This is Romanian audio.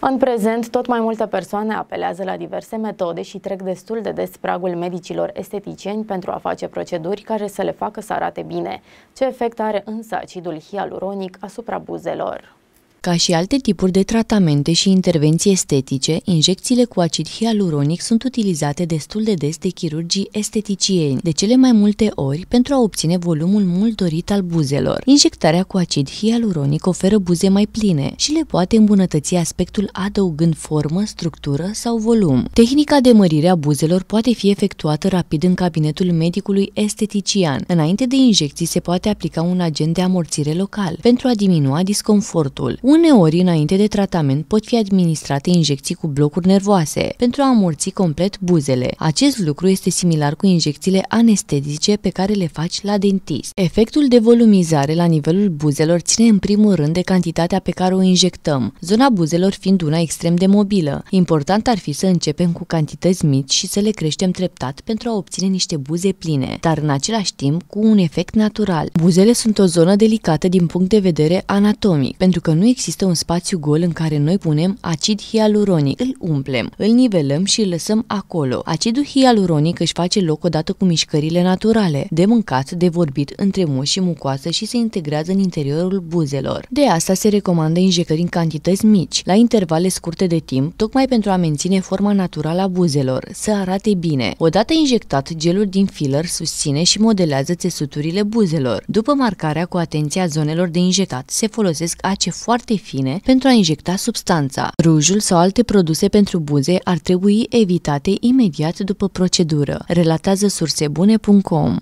În prezent, tot mai multe persoane apelează la diverse metode și trec destul de des pragul medicilor esteticieni pentru a face proceduri care să le facă să arate bine. Ce efect are însă acidul hialuronic asupra buzelor? Ca și alte tipuri de tratamente și intervenții estetice, injecțiile cu acid hialuronic sunt utilizate destul de des de chirurgii esteticieni, de cele mai multe ori pentru a obține volumul mult dorit al buzelor. Injectarea cu acid hialuronic oferă buze mai pline și le poate îmbunătăți aspectul adăugând formă, structură sau volum. Tehnica de mărire a buzelor poate fi efectuată rapid în cabinetul medicului estetician. Înainte de injecții se poate aplica un agent de amorțire local pentru a diminua disconfortul. Un Uneori, înainte de tratament, pot fi administrate injecții cu blocuri nervoase pentru a amorți complet buzele. Acest lucru este similar cu injecțiile anestetice pe care le faci la dentist. Efectul de volumizare la nivelul buzelor ține în primul rând de cantitatea pe care o injectăm, zona buzelor fiind una extrem de mobilă. Important ar fi să începem cu cantități mici și să le creștem treptat pentru a obține niște buze pline, dar în același timp cu un efect natural. Buzele sunt o zonă delicată din punct de vedere anatomic, pentru că nu există există un spațiu gol în care noi punem acid hialuronic. Îl umplem, îl nivelăm și îl lăsăm acolo. Acidul hialuronic își face loc odată cu mișcările naturale, de mâncat, de vorbit, între mușchi și mucoasă și se integrează în interiorul buzelor. De asta se recomandă injectări în cantități mici, la intervale scurte de timp, tocmai pentru a menține forma naturală a buzelor, să arate bine. Odată injectat, gelul din filler susține și modelează țesuturile buzelor. După marcarea cu atenția zonelor de injectat, se folosesc ace foarte foarte fine pentru a injecta substanța. Rujul sau alte produse pentru buze ar trebui evitate imediat după procedură, relatează sursebune.com.